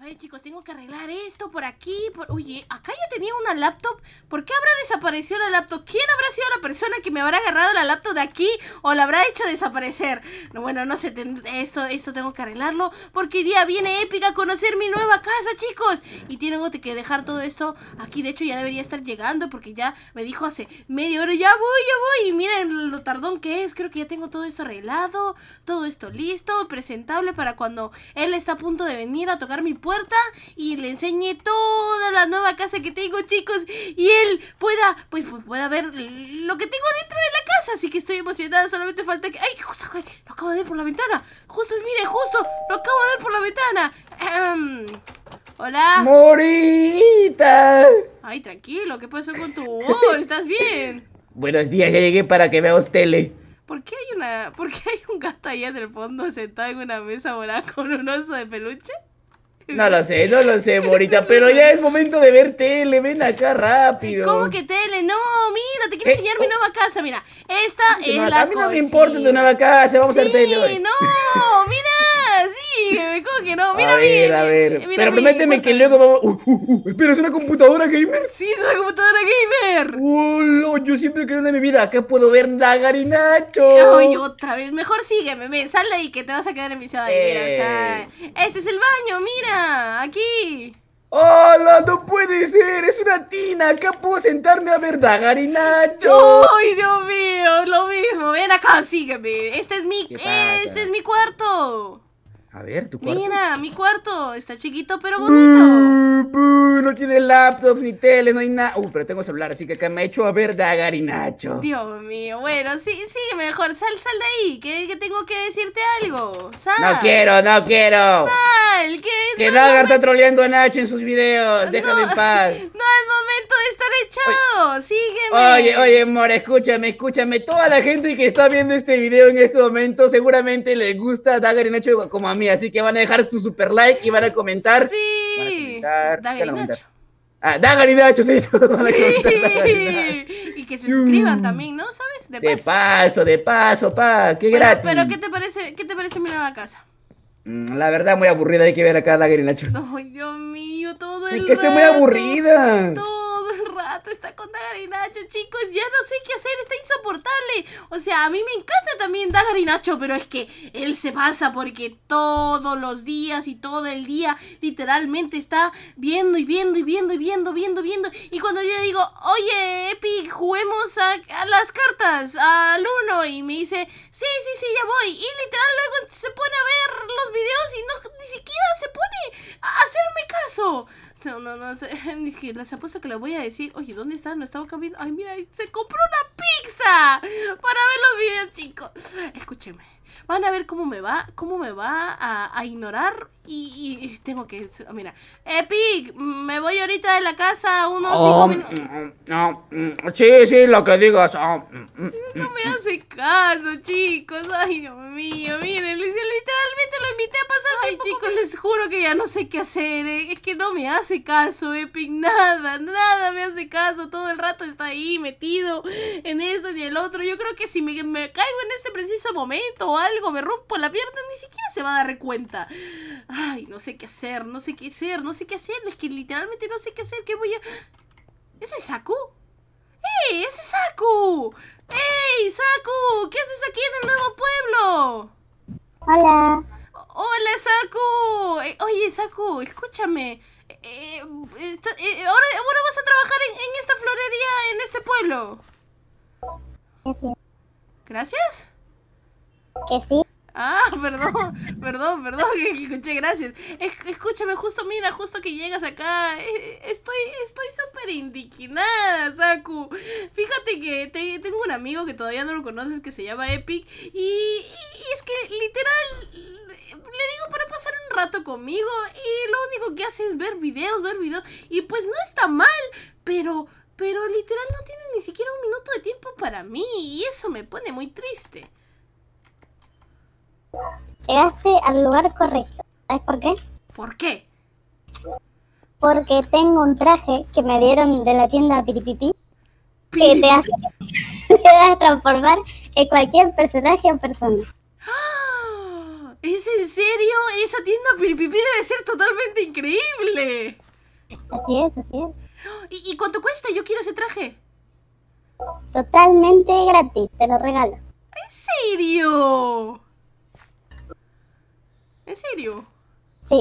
A ver, chicos, tengo que arreglar esto por aquí. Oye, acá yo tenía una laptop. ¿Por qué habrá desaparecido la laptop? ¿Quién habrá sido la persona que me habrá agarrado la laptop de aquí o la habrá hecho desaparecer? Bueno, no sé, esto, tengo que arreglarlo porque hoy día viene Épica a conocer mi nueva casa, chicos. Y tengo que dejar todo esto aquí. De hecho, ya debería estar llegando porque ya me dijo hace media hora, ya voy, ya voy. Y miren lo tardón que es. Creo que ya tengo todo esto arreglado, todo esto listo, presentable para cuando él está a punto de venir a tocar mi puerta y le enseñé toda la nueva casa que tengo, chicos, y él pueda, pues, pueda ver lo que tengo dentro de la casa. Así que estoy emocionada, solamente falta que... ¡Ay, justo! Lo acabo de ver por la ventana. Justo, mire, justo, lo acabo de ver por la ventana. Em, hola. Morita. Ay, tranquilo, ¿qué pasó con tu ¿Estás bien? Buenos días, ya llegué para que veas tele. ¿Por qué hay una, por hay un gato allá en el fondo sentado en una mesa morada con un oso de peluche? No lo sé, no lo sé, Morita, pero ya es momento de ver tele, ven acá rápido. ¿Cómo que tele? No, mira, te quiero eh, enseñar mi oh. nueva casa, mira. Esta es la la a mí no me importa tu nueva casa, vamos a ver tele hoy. no, mira, sí, ¿cómo que no? Mira, a Mira pero prométeme que luego vamos... Uh, uh, uh, espera, ¿es una computadora gamer? Sí, es una computadora gamer. Oh, lo, yo siempre creo en mi vida, acá puedo ver Nagarinacho. Ay, otra vez, mejor sígueme, ven, sal de ahí que te vas a quedar en mi ciudad mira, sal. Eh. Este es el baño, mira aquí. ¡Hola! ¡No puede ser! ¡Es una tina! ¡Acá puedo sentarme a ver Nacho! ¡Ay, Dios mío! Lo mismo. Ven acá, sígueme. Este es mi. Este es mi cuarto. A ver, tu cuarto. Mira, mi cuarto. Está chiquito, pero mm, bonito. Mm, no tiene laptop, ni tele, no hay nada. Uh, pero tengo celular, así que acá me echo a ver Dagar y Nacho Dios mío, bueno, sí, sí, mejor. Sal, sal de ahí, que, tengo que decirte algo. Sal. No quiero, no quiero. Sal, que. Que Dagar está troleando a Nacho en sus videos. Déjame en paz. No es momento de estar echado. Oye, Sígueme. Oye, oye, amor, escúchame, escúchame. Toda la gente que está viendo este video en este momento seguramente le gusta y Dagar Nacho como a Así que van a dejar su super like y van a comentar. Sí. Van a Ah, y Nacho, sí, todos Y, que se suscriban también, ¿no? ¿Sabes? De paso. De paso, de paso, pa. Qué gratis. Pero, ¿qué te parece, qué te parece mi nueva casa? Mm, la verdad, muy aburrida. Hay que ver acá a Dagger y Nacho. Ay, Dios mío, todo el. Es que estoy muy aburrida. Todo está con Dagarinacho Nacho, chicos. Ya no sé qué hacer, está insoportable. O sea, a mí me encanta también Dagarinacho Nacho, pero es que él se pasa porque todos los días y todo el día literalmente está viendo y viendo y viendo y viendo, viendo, viendo. Y cuando yo le digo, oye, Epi, juguemos a, las cartas, al uno, y me dice, sí, sí, sí, ya voy. Y literal luego se pone a ver los videos y no ni siquiera se pone a no, no, no sé. Les apuesto que le voy a decir, oye, ¿dónde está? No estaba cambiando Ay, mira, se compró una pizza para ver los videos, chicos. Escúcheme. Van a ver cómo me va, cómo me va a, a ignorar y, tengo que... Mira, Epic, me voy ahorita de la casa unos oh, cinco mm, minutos. Mm, mm, no, sí, sí, lo que digas. Oh, no me hace caso, chicos. Ay, Dios mío, miren, literalmente lo invité a pasar. Ay, chicos, les juro que ya no sé qué hacer. Eh, es que no me hace caso, Epic, nada, nada me hace caso. Todo el rato está ahí metido en esto y el otro. Yo creo que si me, me caigo en este preciso momento algo, me rompo la pierna, ni siquiera se va a dar cuenta. Ay, no sé qué hacer, no sé qué hacer, no sé qué hacer. Es que literalmente no sé qué hacer, que voy a... ¿Ese Saku? ¡Ey, ese Saku! ¡Ey, Saku! ¿Qué haces aquí en el nuevo pueblo? Hola. Hola, Saku. Eh, oye, Saku, escúchame. Eh, eh, ahora, vas a trabajar en, esta florería, en este pueblo. ¿Gracias? Que sí. Ah, perdón, perdón, perdón, escuché, gracias. escúchame, justo, mira, justo que llegas acá, eh, estoy estoy súper indignada, Saku. Fíjate que tengo un amigo que todavía no lo conoces que se llama Epic y, y es que literal le digo para pasar un rato conmigo y lo único que hace es ver videos, ver videos y pues no está mal, pero pero literal no tiene ni siquiera un minuto de tiempo para mí y eso me pone muy triste. Llegaste al lugar correcto. ¿Sabes por qué? ¿Por qué? Porque tengo un traje que me dieron de la tienda Piripipi que te hace, transformar en cualquier personaje o persona. ¡Ah! ¿Es en serio? Esa tienda Piripipi debe ser totalmente increíble. Así es, así es. ¿Y, cuánto cuesta? Yo quiero ese traje. Totalmente gratis, te lo regalo. ¿En serio? ¿En serio? Sí.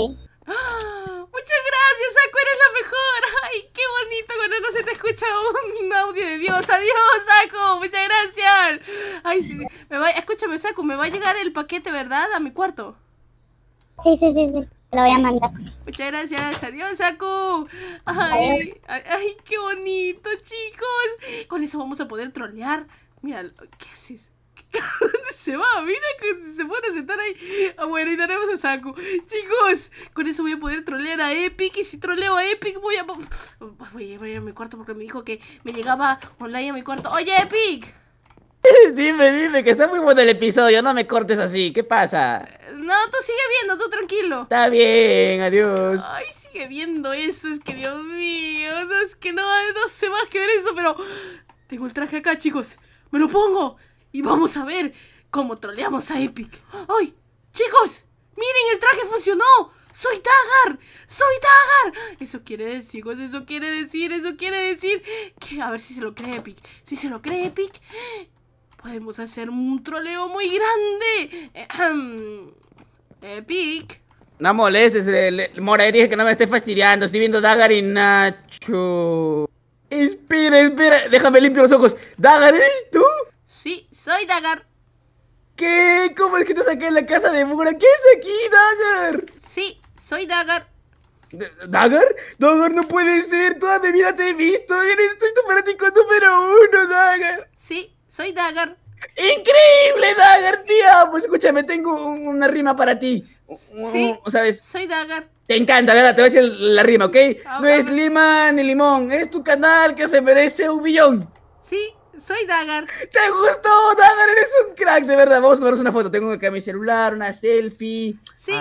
¡Ah! Muchas gracias, Saku! eres la mejor. Ay, qué bonito cuando no se te escucha un audio de Dios. Adiós, Saku! muchas gracias. Ay, sí, me escúchame, Saku me va a llegar el paquete, ¿verdad? A mi cuarto. Sí, sí, sí, sí. Lo voy a mandar. Muchas gracias. Adiós, Saku. Ay, ay, ay, qué bonito, chicos. Con eso vamos a poder trolear. Mira, ¿qué haces? ¿Dónde se va, mira que se a sentar ahí. Ah, bueno, y tenemos a Saku. Chicos, con eso voy a poder trolear a Epic. Y si troleo a Epic, voy a. Voy a ir a mi cuarto porque me dijo que me llegaba online a mi cuarto. ¡Oye, Epic! dime, dime, que está muy bueno el episodio. No me cortes así. ¿Qué pasa? No, tú sigue viendo, tú tranquilo. Está bien, adiós. Ay, sigue viendo eso. Es que, Dios mío. es que no, no sé más que ver eso, pero. Tengo el traje acá, chicos. ¡Me lo pongo! y vamos a ver cómo troleamos a Epic. ¡Ay! ¡Chicos! ¡Miren, el traje funcionó! ¡Soy Dagar! ¡Soy Dagar! Eso quiere decir, chicos, eso quiere decir, eso quiere decir que a ver si se lo cree Epic. Si se lo cree Epic, podemos hacer un troleo muy grande. Epic. No molestes, le, dije que no me esté fastidiando. Estoy viendo Dagar y Nacho. Espera, espera, déjame limpio los ojos. Dagar, ¿eres tú? Sí, soy Dagar. ¿Qué? ¿Cómo es que te saqué de la casa de Mura? ¿Qué es aquí, Dagar? Sí, soy Dagar ¿Dagar? Dagar, no puede ser, toda mi vida te he visto, eres soy tu fanático número uno, Dagar Sí, soy Dagar ¡Increíble, Dagar, tío! Pues escúchame, tengo una rima para ti. Sí, ¿sabes? soy Dagar Te encanta, ¿verdad? Te voy a decir la rima, ¿ok? Ah, no es lima ni limón, es tu canal que se merece un billón. Sí, soy Dagar. ¿Te gustó, Dagar? Eres un crack, de verdad. Vamos a tomarnos una foto. Tengo acá mi celular, una selfie. Sí.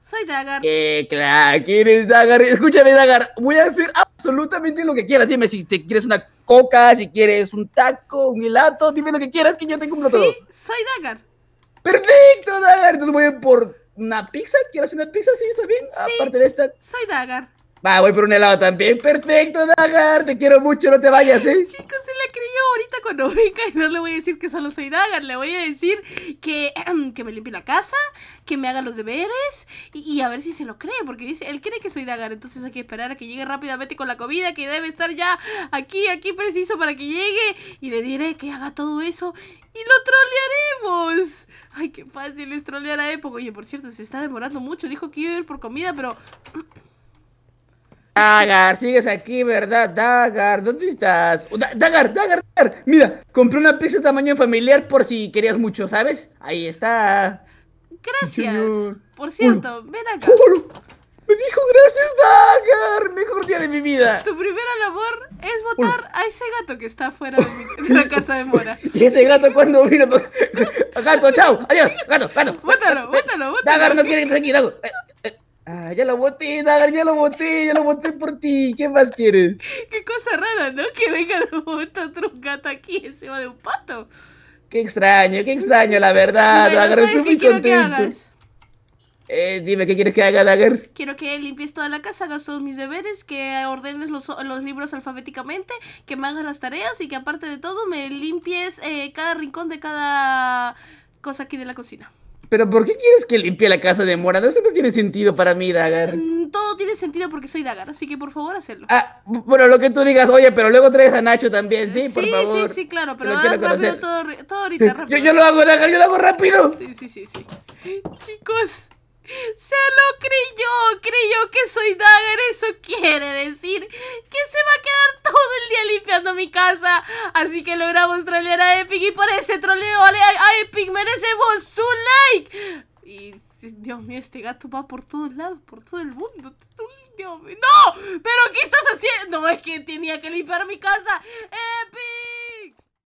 Soy Dagar. Qué crack eres, Dagar. Escúchame, Dagar. Voy a hacer absolutamente lo que quieras. Dime si te quieres una coca, si quieres un taco, un helado Dime lo que quieras que yo te cumplo todo. Sí, soy Dagar. Perfecto, Dagar. Entonces voy a por una pizza. ¿Quieres una pizza? Sí, está bien. Aparte de esta. Soy Dagar voy por un helado también. Perfecto, Dagar. Te quiero mucho, no te vayas, ¿eh? Chicos, se la creyó ahorita cuando venga y no le voy a decir que solo soy Dagar. Le voy a decir que, que me limpie la casa, que me haga los deberes y, a ver si se lo cree. Porque dice, él cree que soy Dagar. Entonces hay que esperar a que llegue rápidamente con la comida, que debe estar ya aquí, aquí preciso para que llegue. Y le diré que haga todo eso y lo trolearemos. Ay, qué fácil es trolear a Época! Oye, por cierto, se está demorando mucho. Dijo que iba a ir por comida, pero... Dagar, sigues aquí, ¿verdad? Dagar, ¿dónde estás? Oh, Dagar, Dagar, Dagar. Mira, compré una pizza tamaño familiar por si querías mucho, ¿sabes? Ahí está. Gracias. Por cierto, ven acá. Me dijo gracias, Dagar. Mejor día de mi vida. Tu primera labor es votar a ese gato que está afuera de, la casa de Mora. ¿Y ese gato cuando vino? gato, chao. Adiós. Gato, gato. Vótalo, vótalo, vótalo Dagar no quiere que estés aquí, Dagar. Ah, ya lo voté, Dagar, ya lo voté, ya lo voté por ti. ¿Qué más quieres? Qué cosa rara, ¿no? Que venga de momento otro gato aquí encima de un pato. Qué extraño, qué extraño, la verdad, bueno, Estoy muy quiero que hagas? Eh, dime, ¿qué quieres que haga, Dagger? Quiero que limpies toda la casa, hagas todos mis deberes, que ordenes los, libros alfabéticamente, que me hagas las tareas y que aparte de todo me limpies eh, cada rincón de cada cosa aquí de la cocina. ¿Pero por qué quieres que limpie la casa de Mora? Eso no tiene sentido para mí, Dagar. Mm, todo tiene sentido porque soy Dagar, así que por favor, hazlo. Ah, bueno, lo que tú digas, oye, pero luego traes a Nacho también, ¿sí? sí por favor. Sí, sí, claro, pero rápido todo, ahorita, rápido. Yo, lo hago, Dagar, yo lo hago rápido. Sí, sí, sí, sí. Chicos, se lo creyó, creyó que soy Dagar, eso quiere decir que se va a quedar todo el día limpiando mi casa. Así que logramos trolear a Epic y por ese troleo a, a Epic merecemos un like. Y Dios mío, este gato va por todos lados, por todo el mundo. ¡No! ¿Pero qué estás haciendo? Es que tenía que limpiar mi casa. ¡Epic!